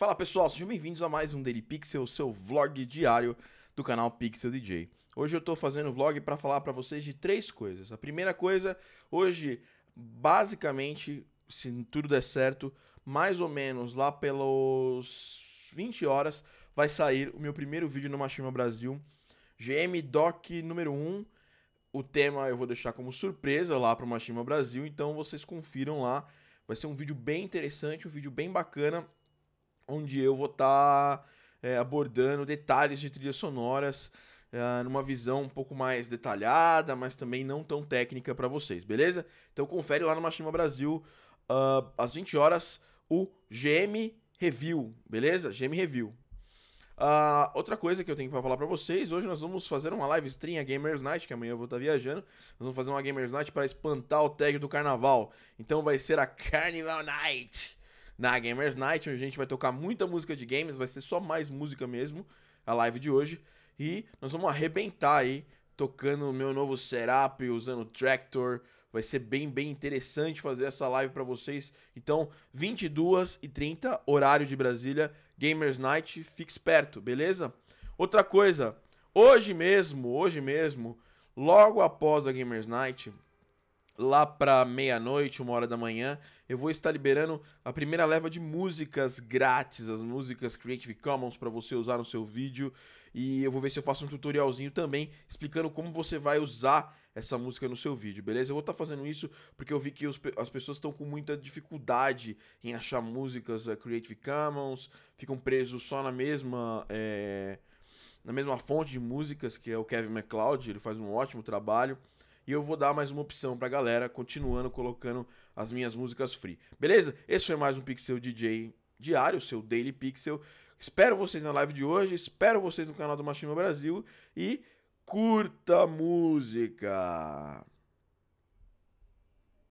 Fala pessoal, sejam bem-vindos a mais um Daily Pixel, seu vlog diário do canal Pixel DJ. Hoje eu tô fazendo vlog para falar para vocês de três coisas. A primeira coisa, hoje, basicamente, se tudo der certo, mais ou menos lá pelos 20 horas, vai sair o meu primeiro vídeo no Machima Brasil, GM Doc número 1. O tema eu vou deixar como surpresa lá para Machima Brasil, então vocês confiram lá. Vai ser um vídeo bem interessante, um vídeo bem bacana onde eu vou estar tá, é, abordando detalhes de trilhas sonoras é, numa visão um pouco mais detalhada, mas também não tão técnica para vocês, beleza? Então confere lá no Machima Brasil uh, às 20 horas o GM Review, beleza? GM Review. Uh, outra coisa que eu tenho para falar para vocês, hoje nós vamos fazer uma live stream, a Gamers Night, que amanhã eu vou estar tá viajando. Nós vamos fazer uma Gamers Night para espantar o tag do carnaval. Então vai ser a Carnival Night na Gamers Night, onde a gente vai tocar muita música de games, vai ser só mais música mesmo, a live de hoje. E nós vamos arrebentar aí, tocando o meu novo setup, usando o Tractor. Vai ser bem, bem interessante fazer essa live para vocês. Então, 22 e 30 horário de Brasília, Gamers Night, fique esperto, beleza? Outra coisa, hoje mesmo, hoje mesmo, logo após a Gamers Night, lá para meia-noite, uma hora da manhã, eu vou estar liberando a primeira leva de músicas grátis, as músicas Creative Commons para você usar no seu vídeo. E eu vou ver se eu faço um tutorialzinho também explicando como você vai usar essa música no seu vídeo, beleza? Eu vou estar tá fazendo isso porque eu vi que os, as pessoas estão com muita dificuldade em achar músicas eh, Creative Commons, ficam presos só na mesma. É, na mesma fonte de músicas, que é o Kevin MacLeod, ele faz um ótimo trabalho. E eu vou dar mais uma opção pra galera, continuando colocando as minhas músicas free. Beleza? Esse foi mais um Pixel DJ diário, seu Daily Pixel. Espero vocês na live de hoje, espero vocês no canal do Machima Brasil e curta música!